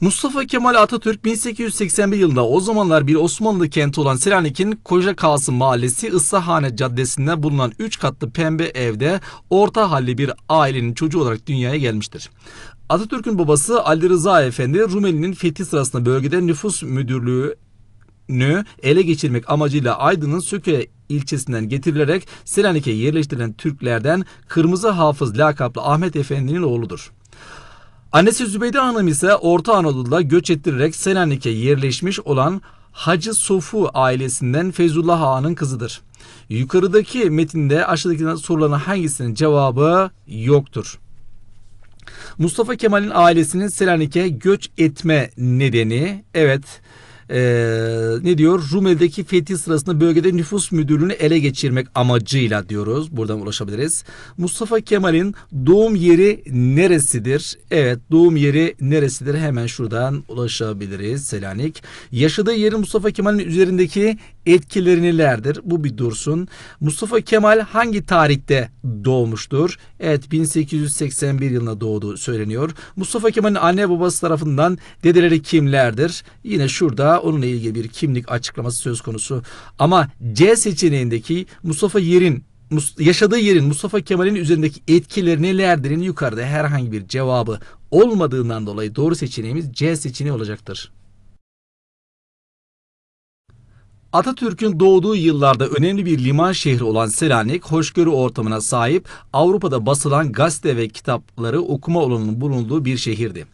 Mustafa Kemal Atatürk 1881 yılında o zamanlar bir Osmanlı kenti olan Selanik'in Koca Kalsın Mahallesi Issahane Caddesi'nde bulunan 3 katlı pembe evde orta halli bir ailenin çocuğu olarak dünyaya gelmiştir. Atatürk'ün babası Ali Rıza Efendi Rumeli'nin fethi sırasında bölgede nüfus müdürlüğü nü ele geçirmek amacıyla Aydın'ın Söke ilçesinden getirilerek Selanik'e yerleştirilen Türklerden Kırmızı Hafız lakaplı Ahmet Efendi'nin oğludur. Annesi Zübeyde Hanım ise Orta Anadolu'da göç ettirerek Selanik'e yerleşmiş olan Hacı Sofu ailesinden Feyzullah Ağa'nın kızıdır. Yukarıdaki metinde aşağıdaki sorulan hangisinin cevabı yoktur. Mustafa Kemal'in ailesinin Selanik'e göç etme nedeni evet e, ne diyor? Rumeli'deki fethi sırasında bölgede nüfus müdürlüğünü ele geçirmek amacıyla diyoruz. Buradan ulaşabiliriz. Mustafa Kemal'in doğum yeri neresidir? Evet doğum yeri neresidir? Hemen şuradan ulaşabiliriz. Selanik. Yaşadığı yerin Mustafa Kemal'in üzerindeki etkileri nelerdir? Bu bir dursun. Mustafa Kemal hangi tarihte doğmuştur? Evet 1881 yılında doğduğu söyleniyor. Mustafa Kemal'in anne babası tarafından dedeleri kimlerdir? Yine şurada veya onunla ilgili bir kimlik açıklaması söz konusu. Ama C seçeneğindeki Mustafa Yer'in yaşadığı yerin Mustafa Kemal'in üzerindeki etkileri nelerdir'in yukarıda herhangi bir cevabı olmadığından dolayı doğru seçeneğimiz C seçeneği olacaktır. Atatürk'ün doğduğu yıllarda önemli bir liman şehri olan Selanik, hoşgörü ortamına sahip Avrupa'da basılan gazete ve kitapları okuma olanının bulunduğu bir şehirdi.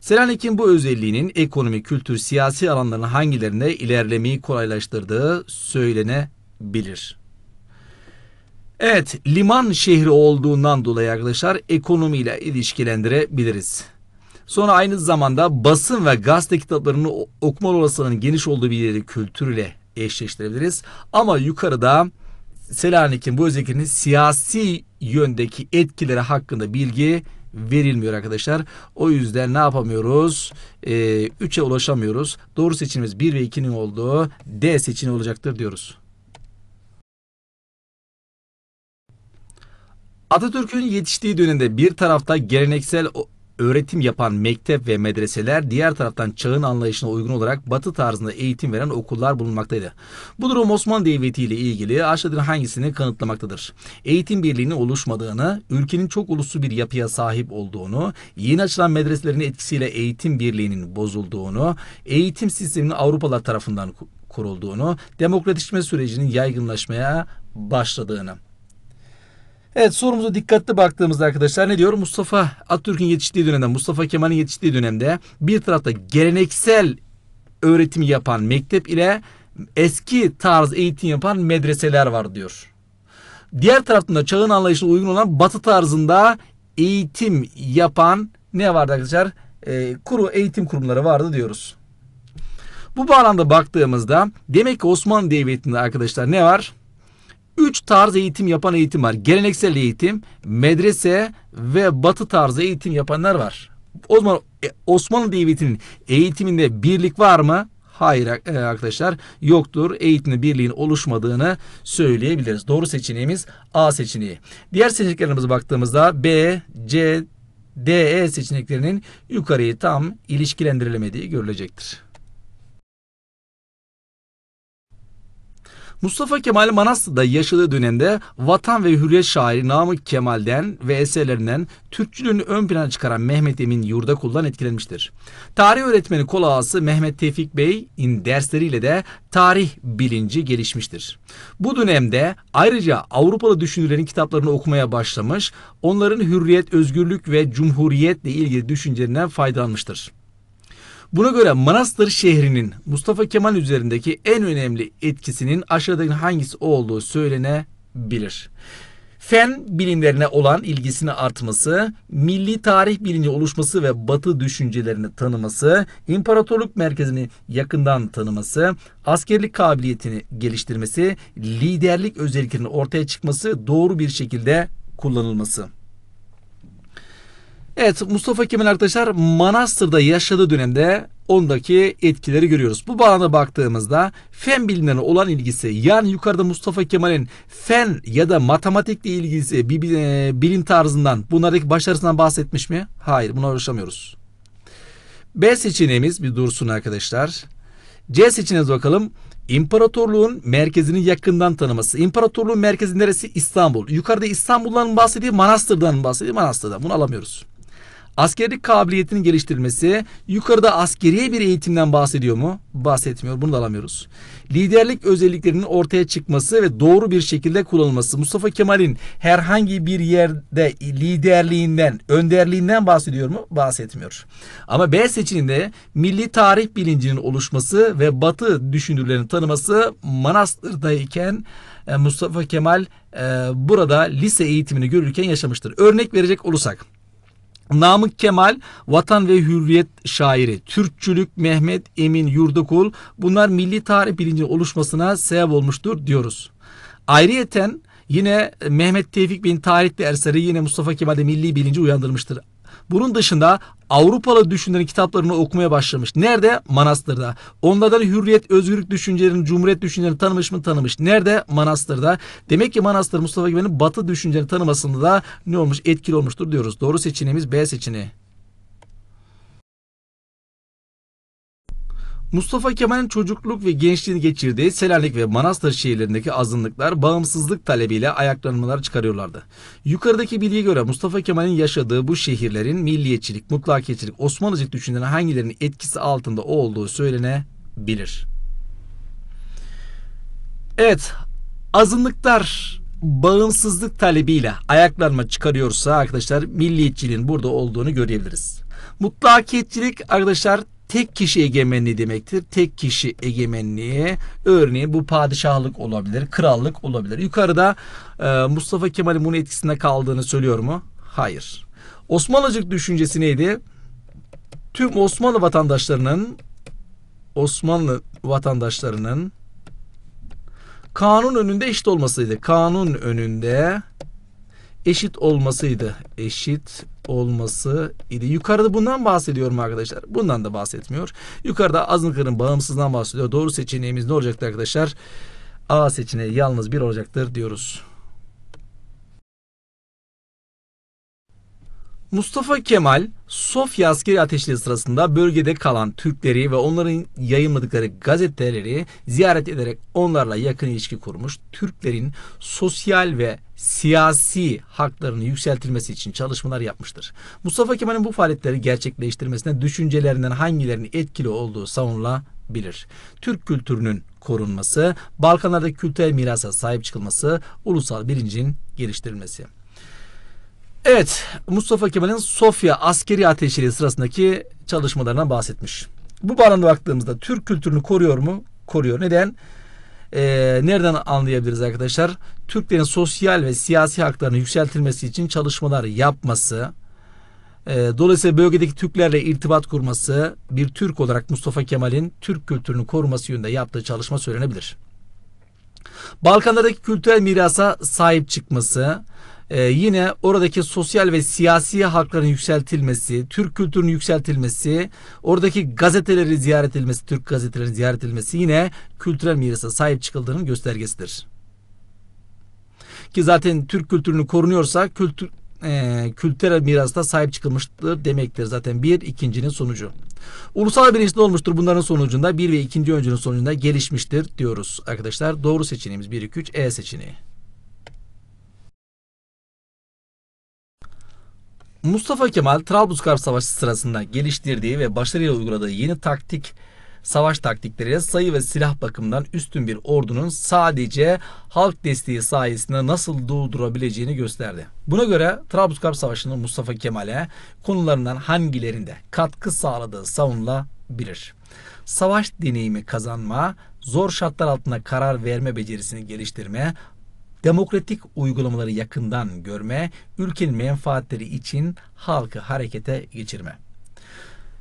Selanik'in bu özelliğinin ekonomi, kültür, siyasi alanların hangilerine ilerlemeyi kolaylaştırdığı söylenebilir. Evet, liman şehri olduğundan dolayı arkadaşlar ekonomiyle ilişkilendirebiliriz. Sonra aynı zamanda basın ve gazete kitaplarını okuma olasılığının geniş olduğu bir yeri kültürle eşleştirebiliriz. Ama yukarıda Selanik'in bu özelliklerinin siyasi yöndeki etkileri hakkında bilgi verilmiyor arkadaşlar. O yüzden ne yapamıyoruz? 3'e ee, ulaşamıyoruz. Doğru seçimimiz 1 ve 2'nin olduğu D seçeneği olacaktır diyoruz. Atatürk'ün yetiştiği dönemde bir tarafta geleneksel öğretim yapan mektep ve medreseler diğer taraftan çağın anlayışına uygun olarak batı tarzında eğitim veren okullar bulunmaktaydı. Bu durum Osmanlı Devleti ile ilgili aşağıdaki hangisini kanıtlamaktadır? Eğitim birliğinin oluşmadığını, ülkenin çok uluslu bir yapıya sahip olduğunu, yeni açılan medreselerin etkisiyle eğitim birliğinin bozulduğunu, eğitim sisteminin Avrupalar tarafından kurulduğunu, demokratikleşme sürecinin yaygınlaşmaya başladığını. Evet sorumuza dikkatli baktığımızda arkadaşlar ne diyor? Mustafa Atatürk'ün yetiştiği dönemde, Mustafa Kemal'in yetiştiği dönemde bir tarafta geleneksel öğretimi yapan mektep ile eski tarz eğitim yapan medreseler var diyor. Diğer tarafta çağın anlayışına uygun olan batı tarzında eğitim yapan ne vardı arkadaşlar? E, kuru eğitim kurumları vardı diyoruz. Bu bağlamda baktığımızda demek ki Osmanlı Devleti'nde arkadaşlar ne var? Üç tarz eğitim yapan eğitim var. Geleneksel eğitim, medrese ve batı tarzı eğitim yapanlar var. O zaman e, Osmanlı Devleti'nin eğitiminde birlik var mı? Hayır e, arkadaşlar yoktur. Eğitimde birliğin oluşmadığını söyleyebiliriz. Doğru seçeneğimiz A seçeneği. Diğer seçeneklerimize baktığımızda B, C, D, E seçeneklerinin yukarıyı tam ilişkilendirilemediği görülecektir. Mustafa Kemal Manastır'da yaşadığı dönemde vatan ve hürriyet şairi Namık Kemal'den ve eserlerinden Türkçülüğünü ön plana çıkaran Mehmet Emin Yurda kullan etkilenmiştir. Tarih öğretmeni kol ağası Mehmet Tevfik Bey'in dersleriyle de tarih bilinci gelişmiştir. Bu dönemde ayrıca Avrupalı düşünürlerin kitaplarını okumaya başlamış, onların hürriyet, özgürlük ve cumhuriyetle ilgili düşüncelerinden faydalanmıştır. Buna göre Manastır şehrinin Mustafa Kemal üzerindeki en önemli etkisinin aşağıdaki hangisi olduğu söylenebilir. Fen bilimlerine olan ilgisini artması, milli tarih bilinci oluşması ve batı düşüncelerini tanıması, imparatorluk merkezini yakından tanıması, askerlik kabiliyetini geliştirmesi, liderlik özelliklerinin ortaya çıkması, doğru bir şekilde kullanılması. Evet Mustafa Kemal arkadaşlar Manastır'da yaşadığı dönemde ondaki etkileri görüyoruz. Bu bağlamda baktığımızda fen bilimlerine olan ilgisi yani yukarıda Mustafa Kemal'in fen ya da matematikle ilgisi bir e, bilim tarzından bunlardaki başarısından bahsetmiş mi? Hayır buna uğraşamıyoruz. B seçeneğimiz bir dursun arkadaşlar. C seçeneğimiz bakalım. İmparatorluğun merkezini yakından tanıması. İmparatorluğun merkezi neresi? İstanbul. Yukarıda İstanbul'dan bahsediyor, Manastır'dan bahsediyor, Manastır'dan. Bunu alamıyoruz. Askerlik kabiliyetinin geliştirilmesi, yukarıda askeriye bir eğitimden bahsediyor mu? Bahsetmiyor, bunu da alamıyoruz. Liderlik özelliklerinin ortaya çıkması ve doğru bir şekilde kullanılması. Mustafa Kemal'in herhangi bir yerde liderliğinden, önderliğinden bahsediyor mu? Bahsetmiyor. Ama B seçeneğinde milli tarih bilincinin oluşması ve batı düşünürlerini tanıması Manastır'dayken e, Mustafa Kemal e, burada lise eğitimini görürken yaşamıştır. Örnek verecek olursak Namık Kemal, Vatan ve Hürriyet şairi, Türkçülük Mehmet Emin Yurdukul bunlar milli tarih bilincinin oluşmasına sebep olmuştur diyoruz. Ayrıyeten yine Mehmet Tevfik Bey'in tarihli eseri yine Mustafa Kemal'de milli bilinci uyandırmıştır. Bunun dışında Avrupalı düşünlerin kitaplarını okumaya başlamış. Nerede? Manastır'da. Onlardan hürriyet, özgürlük düşüncelerini, cumhuriyet düşüncelerini tanımış mı? Tanımış. Nerede? Manastır'da. Demek ki Manastır Mustafa Güven'in batı düşüncelerini tanımasında da ne olmuş? Etkili olmuştur diyoruz. Doğru seçeneğimiz B seçeneği. Mustafa Kemal'in çocukluk ve gençliğini geçirdiği Selanik ve Manastır şehirlerindeki azınlıklar bağımsızlık talebiyle ayaklanmalar çıkarıyorlardı. Yukarıdaki bilgiye göre Mustafa Kemal'in yaşadığı bu şehirlerin milliyetçilik, mutlakiyetçilik, Osmanlıcık düşüncelerinin hangilerinin etkisi altında olduğu söylenebilir. Evet, azınlıklar bağımsızlık talebiyle ayaklanma çıkarıyorsa arkadaşlar milliyetçiliğin burada olduğunu görebiliriz. Mutlakiyetçilik arkadaşlar tek kişi egemenliği demektir. Tek kişi egemenliği örneğin bu padişahlık olabilir, krallık olabilir. Yukarıda e, Mustafa Kemal'in bunun etkisinde kaldığını söylüyor mu? Hayır. Osmanlıcık düşüncesi neydi? Tüm Osmanlı vatandaşlarının Osmanlı vatandaşlarının kanun önünde eşit olmasıydı. Kanun önünde eşit olmasıydı. Eşit olması idi. Yukarıda bundan bahsediyorum arkadaşlar. Bundan da bahsetmiyor. Yukarıda azınlıkların bağımsızdan bahsediyor. Doğru seçeneğimiz ne olacaktı arkadaşlar? A seçeneği yalnız bir olacaktır diyoruz. Mustafa Kemal, Sofya askeri ateşleri sırasında bölgede kalan Türkleri ve onların yayınladıkları gazeteleri ziyaret ederek onlarla yakın ilişki kurmuş, Türklerin sosyal ve siyasi haklarını yükseltilmesi için çalışmalar yapmıştır. Mustafa Kemal'in bu faaliyetleri gerçekleştirmesine düşüncelerinden hangilerinin etkili olduğu savunulabilir. Türk kültürünün korunması, Balkanlarda kültürel mirasa sahip çıkılması, ulusal bilincin geliştirilmesi. Evet, Mustafa Kemal'in Sofya askeri ateşleri sırasındaki çalışmalarından bahsetmiş. Bu bağlamda baktığımızda Türk kültürünü koruyor mu? Koruyor. Neden? Ee, nereden anlayabiliriz arkadaşlar? Türklerin sosyal ve siyasi haklarını yükseltilmesi için çalışmalar yapması, e, dolayısıyla bölgedeki Türklerle irtibat kurması, bir Türk olarak Mustafa Kemal'in Türk kültürünü koruması yönünde yaptığı çalışma söylenebilir. Balkanlardaki kültürel mirasa sahip çıkması, ee, yine oradaki sosyal ve siyasi hakların yükseltilmesi, Türk kültürünün yükseltilmesi, oradaki gazeteleri ziyaret edilmesi, Türk gazetelerinin ziyaret edilmesi yine kültürel mirasa sahip çıkıldığının göstergesidir. Ki zaten Türk kültürünü korunuyorsa kültür, e, kültürel mirasta sahip çıkılmıştır demektir zaten bir ikincinin sonucu. Ulusal bilinçli olmuştur bunların sonucunda bir ve ikinci öncünün sonucunda gelişmiştir diyoruz arkadaşlar. Doğru seçeneğimiz 1 2 3 E seçeneği. Mustafa Kemal Trablusgar Savaşı sırasında geliştirdiği ve başarıyla uyguladığı yeni taktik savaş taktikleriyle sayı ve silah bakımından üstün bir ordunun sadece halk desteği sayesinde nasıl doldurabileceğini gösterdi. Buna göre Trablusgarp Savaşı'nın Mustafa Kemal'e konularından hangilerinde katkı sağladığı savunulabilir. Savaş deneyimi kazanma, zor şartlar altında karar verme becerisini geliştirme, demokratik uygulamaları yakından görme, ülkenin menfaatleri için halkı harekete geçirme.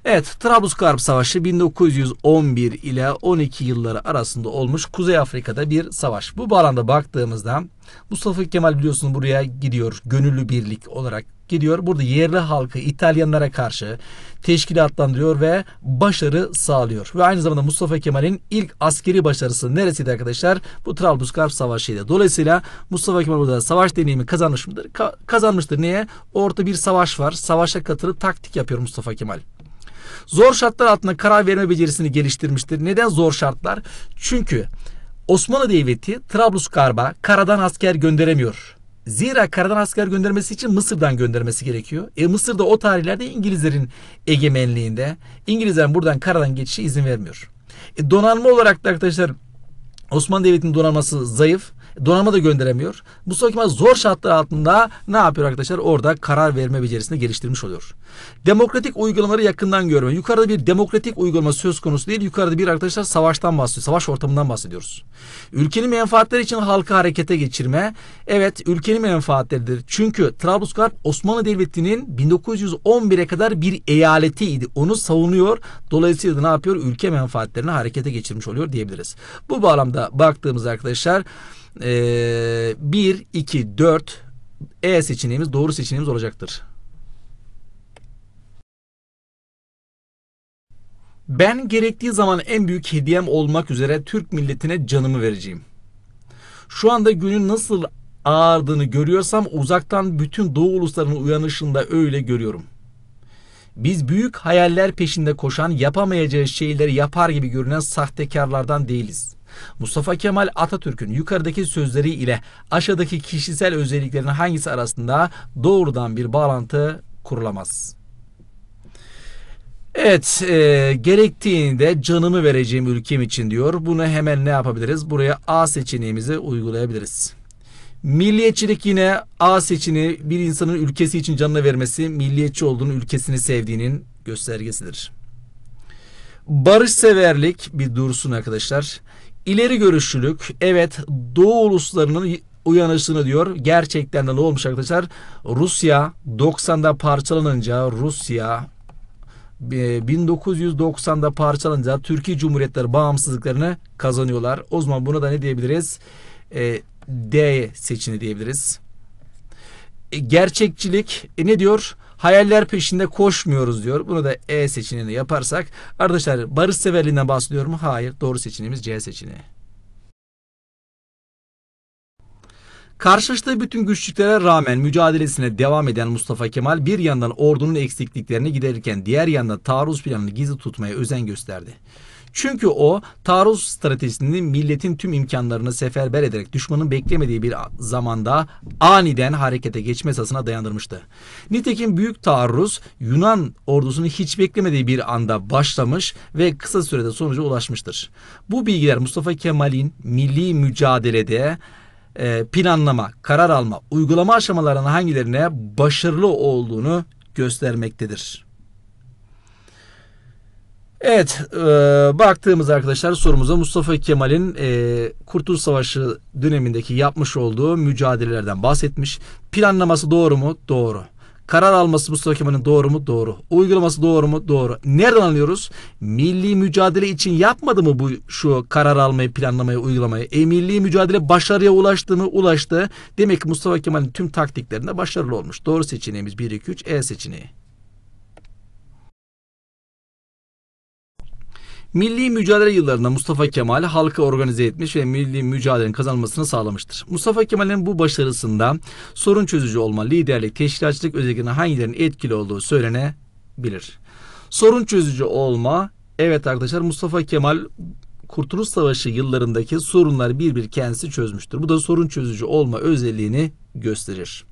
Evet, Trablusgarp Savaşı 1911 ile 12 yılları arasında olmuş Kuzey Afrika'da bir savaş. Bu bağlamda baktığımızda Mustafa Kemal biliyorsunuz buraya gidiyor. Gönüllü birlik olarak gidiyor. Burada yerli halkı İtalyanlara karşı teşkilatlandırıyor ve başarı sağlıyor. Ve aynı zamanda Mustafa Kemal'in ilk askeri başarısı neresiydi arkadaşlar? Bu Trablusgarp Savaşı'ydı. Dolayısıyla Mustafa Kemal burada savaş deneyimi kazanmış mıdır? Ka- kazanmıştır. Niye? Orta bir savaş var. Savaşa katılıp taktik yapıyor Mustafa Kemal. Zor şartlar altında karar verme becerisini geliştirmiştir. Neden zor şartlar? Çünkü Osmanlı Devleti Trablusgarp'a karadan asker gönderemiyor. Zira karadan asker göndermesi için Mısır'dan göndermesi gerekiyor. E Mısır'da o tarihlerde İngilizlerin egemenliğinde. İngilizler buradan karadan geçişe izin vermiyor. E donanma olarak da arkadaşlar Osmanlı Devleti'nin donanması zayıf donanma da gönderemiyor. Bu Kemal zor şartlar altında ne yapıyor arkadaşlar? Orada karar verme becerisini geliştirmiş oluyor. Demokratik uygulamaları yakından görme. Yukarıda bir demokratik uygulama söz konusu değil. Yukarıda bir arkadaşlar savaştan bahsediyor. Savaş ortamından bahsediyoruz. Ülkenin menfaatleri için halkı harekete geçirme. Evet ülkenin menfaatleridir. Çünkü Trablusgarp Osmanlı Devleti'nin 1911'e kadar bir eyaletiydi. Onu savunuyor. Dolayısıyla ne yapıyor? Ülke menfaatlerini harekete geçirmiş oluyor diyebiliriz. Bu bağlamda baktığımız arkadaşlar ee, 1, 2, 4 E seçeneğimiz doğru seçeneğimiz olacaktır. Ben gerektiği zaman en büyük hediyem olmak üzere Türk milletine canımı vereceğim. Şu anda günün nasıl ağardığını görüyorsam uzaktan bütün doğu uluslarının uyanışında öyle görüyorum. Biz büyük hayaller peşinde koşan yapamayacağı şeyleri yapar gibi görünen sahtekarlardan değiliz. Mustafa Kemal Atatürk'ün yukarıdaki sözleri ile aşağıdaki kişisel özelliklerin hangisi arasında doğrudan bir bağlantı kurulamaz? Evet, e, gerektiğinde canımı vereceğim ülkem için diyor. Bunu hemen ne yapabiliriz? Buraya A seçeneğimizi uygulayabiliriz. Milliyetçilik yine A seçini bir insanın ülkesi için canını vermesi milliyetçi olduğunu ülkesini sevdiğinin göstergesidir. Barışseverlik bir dursun arkadaşlar. İleri görüşlülük evet Doğu uluslarının uyanışını diyor. Gerçekten de ne olmuş arkadaşlar? Rusya 90'da parçalanınca Rusya 1990'da e, parçalanınca Türkiye Cumhuriyetleri bağımsızlıklarını kazanıyorlar. O zaman buna da ne diyebiliriz? E, D seçini diyebiliriz. E, gerçekçilik ne diyor? Hayaller peşinde koşmuyoruz diyor. Bunu da E seçeneğini yaparsak. Arkadaşlar barış severliğinden bahsediyor mu? Hayır. Doğru seçeneğimiz C seçeneği. Karşılaştığı bütün güçlüklere rağmen mücadelesine devam eden Mustafa Kemal bir yandan ordunun eksikliklerini giderirken diğer yandan taarruz planını gizli tutmaya özen gösterdi. Çünkü o taarruz stratejisinin milletin tüm imkanlarını seferber ederek düşmanın beklemediği bir zamanda aniden harekete geçme esasına dayandırmıştı. Nitekim büyük taarruz Yunan ordusunun hiç beklemediği bir anda başlamış ve kısa sürede sonuca ulaşmıştır. Bu bilgiler Mustafa Kemal'in milli mücadelede e, planlama, karar alma, uygulama aşamalarının hangilerine başarılı olduğunu göstermektedir. Evet e, baktığımız arkadaşlar sorumuza Mustafa Kemal'in e, Kurtuluş Savaşı dönemindeki yapmış olduğu mücadelelerden bahsetmiş. Planlaması doğru mu? Doğru. Karar alması Mustafa Kemal'in doğru mu? Doğru. Uygulaması doğru mu? Doğru. Nereden anlıyoruz? Milli mücadele için yapmadı mı bu şu karar almayı, planlamayı, uygulamayı? E milli mücadele başarıya ulaştı mı? Ulaştı. Demek ki Mustafa Kemal'in tüm taktiklerinde başarılı olmuş. Doğru seçeneğimiz 1 2 3 E seçeneği. Milli mücadele yıllarında Mustafa Kemal halkı organize etmiş ve milli mücadelenin kazanılmasını sağlamıştır. Mustafa Kemal'in bu başarısında sorun çözücü olma, liderlik, teşkilatçılık özelliklerinin hangilerinin etkili olduğu söylenebilir. Sorun çözücü olma, evet arkadaşlar Mustafa Kemal Kurtuluş Savaşı yıllarındaki sorunları bir bir kendisi çözmüştür. Bu da sorun çözücü olma özelliğini gösterir.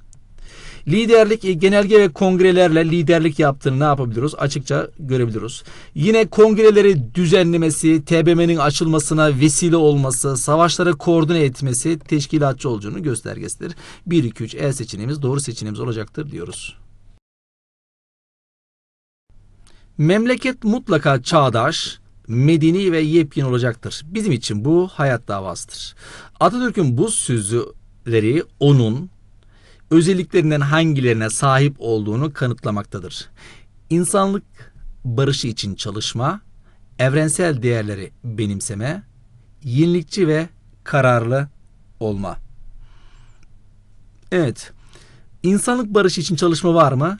Liderlik e, genelge ve kongrelerle liderlik yaptığını ne yapabiliyoruz? Açıkça görebiliyoruz. Yine kongreleri düzenlemesi, TBMM'nin açılmasına vesile olması, savaşları koordine etmesi teşkilatçı olduğunu göstergesidir. 1, 2, 3 E seçeneğimiz doğru seçeneğimiz olacaktır diyoruz. Memleket mutlaka çağdaş, medeni ve yepyeni olacaktır. Bizim için bu hayat davasıdır. Atatürk'ün bu sözleri onun özelliklerinden hangilerine sahip olduğunu kanıtlamaktadır. İnsanlık barışı için çalışma, evrensel değerleri benimseme, yenilikçi ve kararlı olma. Evet. insanlık barışı için çalışma var mı?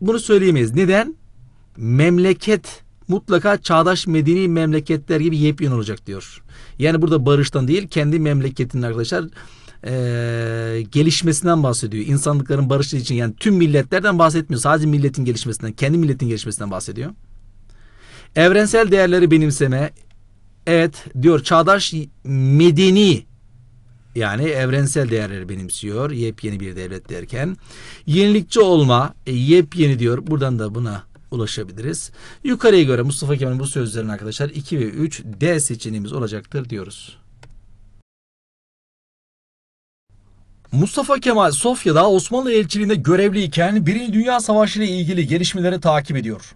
Bunu söyleyemeyiz. Neden? Memleket mutlaka çağdaş medeni memleketler gibi yepyeni olacak diyor. Yani burada barıştan değil kendi memleketinin arkadaşlar e, gelişmesinden bahsediyor. İnsanlıkların barışı için yani tüm milletlerden bahsetmiyor. Sadece milletin gelişmesinden, kendi milletin gelişmesinden bahsediyor. Evrensel değerleri benimseme. Evet diyor çağdaş medeni yani evrensel değerleri benimsiyor. Yepyeni bir devlet derken. Yenilikçi olma, e, yepyeni diyor. Buradan da buna ulaşabiliriz. Yukarıya göre Mustafa Kemal'in bu sözlerinin arkadaşlar 2 ve 3 D seçeneğimiz olacaktır diyoruz. Mustafa Kemal Sofya'da Osmanlı elçiliğinde görevliyken Birinci Dünya Savaşı ile ilgili gelişmeleri takip ediyor.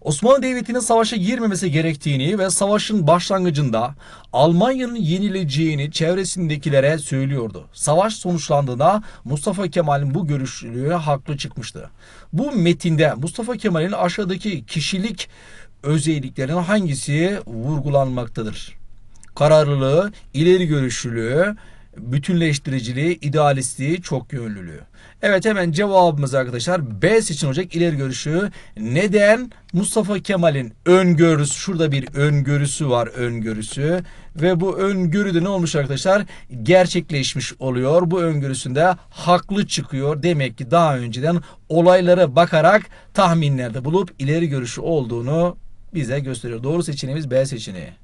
Osmanlı Devleti'nin savaşa girmemesi gerektiğini ve savaşın başlangıcında Almanya'nın yenileceğini çevresindekilere söylüyordu. Savaş sonuçlandığında Mustafa Kemal'in bu görüşlüğü haklı çıkmıştı. Bu metinde Mustafa Kemal'in aşağıdaki kişilik özelliklerinin hangisi vurgulanmaktadır? Kararlılığı, ileri görüşlülüğü, bütünleştiriciliği, idealistliği, çok yönlülüğü. Evet hemen cevabımız arkadaşlar B seçin olacak ileri görüşü. Neden? Mustafa Kemal'in öngörüsü şurada bir öngörüsü var öngörüsü ve bu öngörü de ne olmuş arkadaşlar? Gerçekleşmiş oluyor. Bu öngörüsünde haklı çıkıyor. Demek ki daha önceden olaylara bakarak tahminlerde bulup ileri görüşü olduğunu bize gösteriyor. Doğru seçeneğimiz B seçeneği.